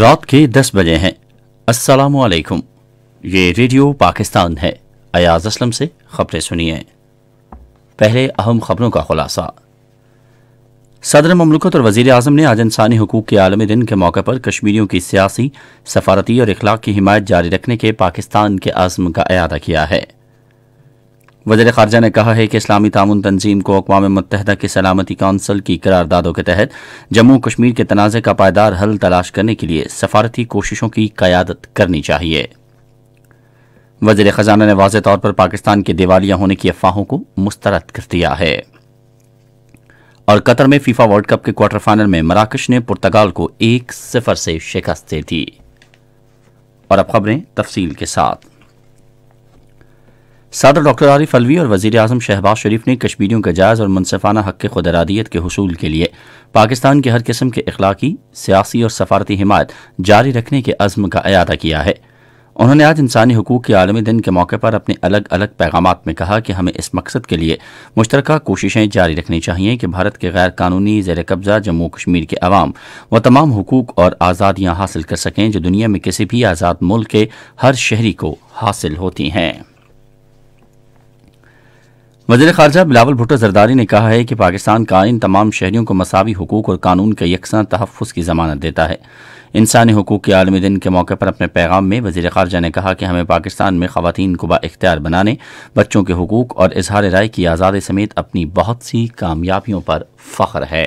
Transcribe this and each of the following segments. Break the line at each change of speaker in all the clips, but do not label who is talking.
रात के दस बजे हैं अस्सलाम वालेकुम ये रेडियो पाकिस्तान है अयाज असलम से खबरें सुनिए पहले अहम खबरों का खुलासा सदर ममलकत और वजी अजम ने आज इंसानी हकूक़ के आलमी दिन के मौके पर कश्मीरियों की सियासी सफारती और इखलाक की हिमायत जारी रखने के पाकिस्तान के आज़म का अदा किया है वजर खारजा ने कहा है कि इस्लामी तामन तंजीम को अकवा मुत की सलामती कौंसिल की करारदादों के तहत जम्मू कश्मीर के तनाज़े का पायदार हल तलाश करने के लिए सफारती कोशिशों की क्यादत करनी चाहिए वजर खजाना ने वाज तौर पर पाकिस्तान के दिवालिया होने की अफवाहों को मुस्तरद कर दिया है और कतर में फीफा वर्ल्ड कप के क्वार्टर फाइनल में मराकश ने पुर्तगाल को एक सिफर से शिकस्त दे दी और अब खबरें तफसील के साथ सदर डॉक्टर आरिफ अलवी और वजीर अजम शहबाज शरीफ ने कश्मीरियों के जायज़ और मनसफाना हक खुद खुदरादियत के हसूल के लिए पाकिस्तान के हर किस्म के अखलाकी सियासी और सफारती हिमायत जारी रखने के अज़म का अदा किया है उन्होंने आज इंसानी हकूक़ के आलमी दिन के मौके पर अपने अलग अलग पैगाम में कहा कि हमें इस मकसद के लिए मुश्तरक कोशिशें जारी रखनी चाहिए कि भारत के गैर कानूनी जेर कब्ज़ा जम्मू कश्मीर के अवाम व तमाम हकूक़ और आज़ादियां हासिल कर सकें जो दुनिया में किसी भी आज़ाद मुल्क के हर शहरी को हासिल होती हैं वजीर खारजा बिलावल भुट्टो जरदारी ने कहा है कि पाकिस्तान का इन तमाम शहरियों को मसावी हकूक और कानून का यकसा तहफ़ की जमानत देता है इंसानी हकूक़ के आलमी दिन के मौके पर अपने पैगाम में वजीर खारजा ने कहा कि हमें पाकिस्तान में खातन को बाख्तियार बनाने बच्चों के हकूक़ और इजहार राय की आज़ादी समेत अपनी बहुत सी कामयाबियों पर फ़ख्र है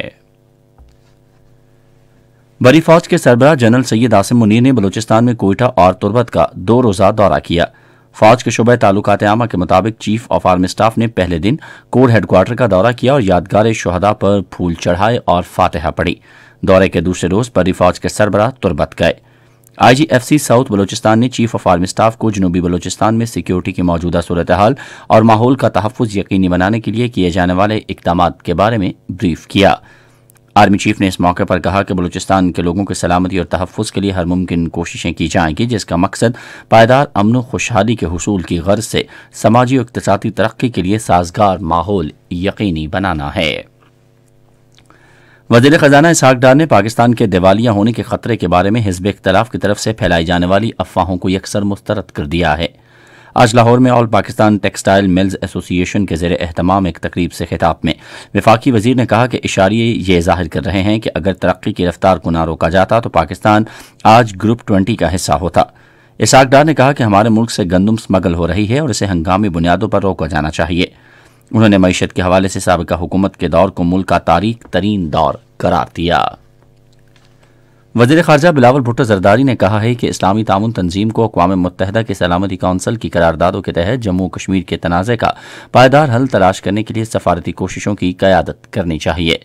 बरी फौज के सरबराह जनरल सैयद आसिम मुनीर ने बलूचिस्तान में कोयटा और तुरबत का दो रोज़ा दौरा किया फौज के शुबे ताल्लुकात आमा के मुताबिक चीफ ऑफ आर्मी स्टाफ ने पहले दिन कोर हेडक्वार्टर का दौरा किया और यादगार शहदा पर फूल चढ़ाए और फातहा पड़ी दौरे के दूसरे रोज परी फौज के सरबराह तुरबत गए आईजीएफसी साउथ बलोचिस्तान ने चीफ ऑफ आर्मी स्टाफ को जनूबी बलोचिस्तान में सिक्योरिटी की मौजूदा सूरत हाल और माहौल का तहफ़ यकीनी बनाने के लिए किए जाने वाले इकदाम के बारे में ब्रीफ किया आर्मी चीफ ने इस मौके पर कहा कि बलूचिस्तान के लोगों की सलामती और तहफ़ के लिए हर मुमकिन कोशिशें की जाएंगी जिसका मकसद पायदार अमन खुशहाली के हसूल की गर्ज से समाजी और इकतसादी तरक्की के लिए साजगार माहौल यकीनी बनाना है वजीर खजाना इसहाक डार ने पाकिस्तान के दिवालिया होने के खतरे के बारे में हिजब इख्तलाफ की तरफ से फैलाई जाने वाली अफवाहों को यकसर मुस्तरद कर दिया है आज लाहौर में all Pakistan textile mills association के जेर अहतमाम एक तकरीब से खिताब में विफाक वजीर ने कहा कि इशारे ये जाहिर कर रहे हैं कि अगर तरक्की की रफ्तार को ना रोका जाता तो पाकिस्तान आज ग्रुप ट्वेंटी का हिस्सा होता इसाक डार ने कहा कि हमारे मुल्क से गंदम स्मगल हो रही है और इसे हंगामी बुनियादों पर रोका जाना चाहिए उन्होंने मीशत के हवाले से सबका हुकूमत के दौर को मुल्क का तारीख तरीन दौर करार दिया वजीर खारजा बिलावल भुट्टो जरदारी ने कहा है कि इस्लामी तामन तंजीम को अकवा मुतहदा के सलामती कौंसल की करारदादों के तहत जम्मू कश्मीर के तनाज़े का पायदार हल तलाश करने के लिए सफारती कोशिशों की क्यादत करनी चाहिए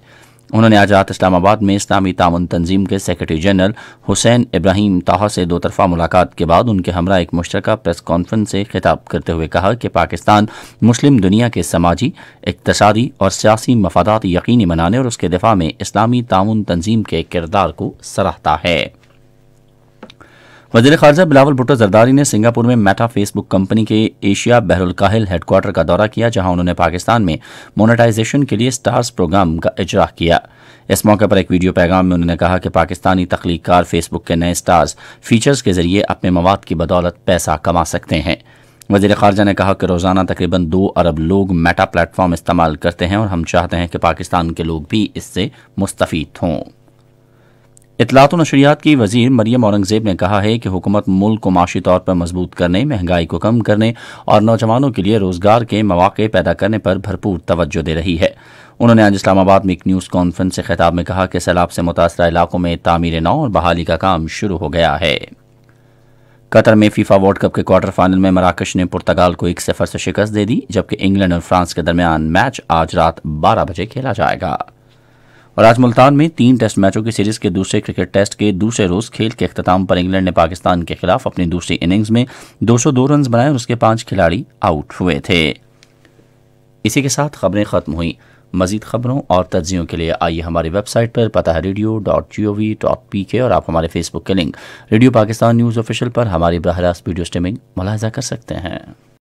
उन्होंने आज रात इस्लामाबाद में इस्लामी तामन तंजीम के सेक्रेटरी जनरल हुसैन इब्राहिम ताहा से दो तरफा मुलाकात के बाद उनके हमरा एक मुश्तरक प्रेस कॉन्फ्रेंस से खिताब करते हुए कहा कि पाकिस्तान मुस्लिम दुनिया के समाजी इकतसादी और सियासी मफादात यकीनी बनाने और उसके दिफा में इस्लामी ताउन तंजीम के किरदार को सराहता है वजीर खारजा बिलावल भुट्टो जरदारी ने सिंगापुर में मेटा फेसबुक कंपनी के एशिया काहिल हेडक्वार्टर का दौरा किया जहां उन्होंने पाकिस्तान में मोनेटाइजेशन के लिए स्टार्स प्रोग्राम का इजरा किया इस मौके पर एक वीडियो पैगाम में उन्होंने कहा कि पाकिस्तानी तख्लीकार फेसबुक के नए स्टार्स फीचर्स के जरिए अपने मवाद की बदौलत पैसा कमा सकते हैं वजीर खारजा ने कहा कि रोज़ाना तकरीबन दो अरब लोग मेटा प्लेटफॉर्म इस्तेमाल करते हैं और हम चाहते हैं कि पाकिस्तान के लोग भी इससे मुस्तफ़ हों इतलात नशरियात की वजीर मरियम औरंगजेब ने कहा है कि हुकूमत मुल्क को माशी तौर पर मजबूत करने महंगाई को कम करने और नौजवानों के लिए रोजगार के मौाक़े पैदा करने पर भरपूर तवज्जो दे रही है उन्होंने आज इस्लामाबाद में एक न्यूज़ कॉन्फ्रेंस से खिताब में कहा कि सैलाब से मुतासर इलाकों में तामीर नाव और बहाली का काम शुरू हो गया है कतर में फीफा वर्ल्ड कप के क्वार्टर फाइनल में मराकश ने पुर्तगाल को एक सफर से शिकस्त दे दी जबकि इंग्लैंड और फ्रांस के दरमियान मैच आज रात बारह बजे खेला जाएगा और आज मुल्तान में तीन टेस्ट मैचों की सीरीज के दूसरे क्रिकेट टेस्ट के दूसरे रोज खेल के अख्ताम पर इंग्लैंड ने पाकिस्तान के खिलाफ अपनी दूसरी इनिंग्स में 202 रन बनाए और उसके पांच खिलाड़ी आउट हुए थे इसी के साथ खबरें खत्म हुई मजीद खबरों और तजियों के लिए आइए हमारी वेबसाइट पर पता है radio dot G O V dot P K और आप हमारे फेसबुक के link radio Pakistan news official पर हमारी बरह रास्त वीडियो स्ट्रीमिंग मुलाजा कर सकते हैं